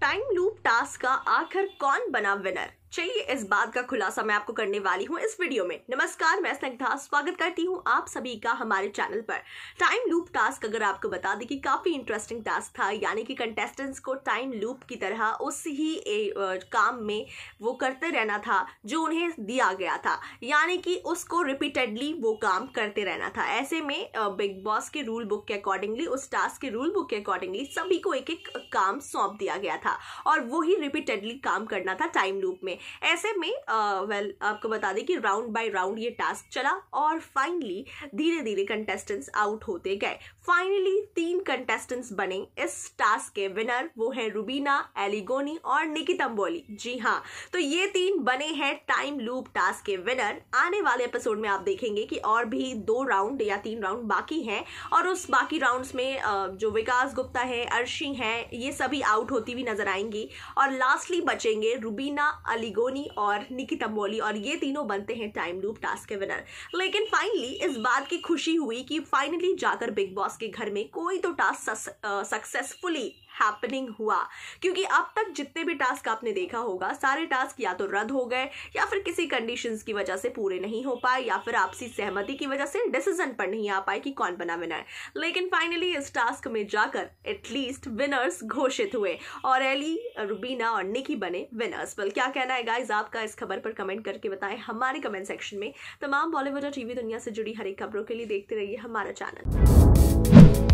time loop task का आखिर कौन बना विनर चलिए इस बात का खुलासा मैं आपको करने वाली हूँ इस वीडियो में नमस्कार मैं स्नग्धा स्वागत करती हूँ आप सभी का हमारे चैनल पर टाइम लूप टास्क अगर आपको बता दें कि काफ़ी इंटरेस्टिंग टास्क था यानी कि कंटेस्टेंट्स को टाइम लूप की तरह उस ही ए, ए, काम में वो करते रहना था जो उन्हें दिया गया था यानी कि उसको रिपीटेडली वो काम करते रहना था ऐसे में बिग बॉस के रूल बुक के अकॉर्डिंगली उस टास्क के रूल बुक के अकॉर्डिंगली सभी को एक एक काम सौंप दिया गया था और वही रिपीटेडली काम करना था टाइम लूप में ऐसे में वेल uh, well, आपको बता दें कि राउंड बाय राउंड ये टास्क चला और फाइनली धीरे धीरे कंटेस्टेंट्स आउट होते गए फाइनली तीन कंटेस्टेंट्स बने इस टास्क के विनर वो है रूबीना एलिगोनी और निकी तंबोली जी हाँ तो ये तीन बने हैं टाइम लूप टास्क के विनर आने वाले एपिसोड में आप देखेंगे कि और भी दो राउंड या तीन राउंड बाकी हैं और उस बाकी राउंड्स में जो विकास गुप्ता है अर्शी हैं ये सभी आउट होती हुई नजर आएंगी और लास्टली बचेंगे रूबीना अली मेरिगोनी और निकिता मोली और ये तीनों बनते हैं टाइम लूप टास्क के विनर लेकिन फाइनली इस बात की खुशी हुई कि फाइनली जाकर बिग बॉस के घर में कोई तो टास्क सक्सेसफुली हैपनिंग हुआ क्योंकि अब तक जितने भी टास्क आपने देखा होगा सारे टास्क या तो रद्द हो गए या फिर किसी कंडीशन की वजह से पूरे नहीं हो पाए या फिर आपसी सहमति की वजह से डिसीजन पर नहीं आ पाए कि कौन बना विनर लेकिन फाइनली इस टास्क में जाकर एटलीस्ट विनर्स घोषित हुए और एली रुबीना और निकी बने विनर्स बल क्या कहना है है गाइज आपका इस खबर पर कमेंट करके बताएं हमारे कमेंट सेक्शन में तमाम बॉलीवुड और टीवी दुनिया से जुड़ी हर एक खबरों के लिए देखते रहिए हमारा चैनल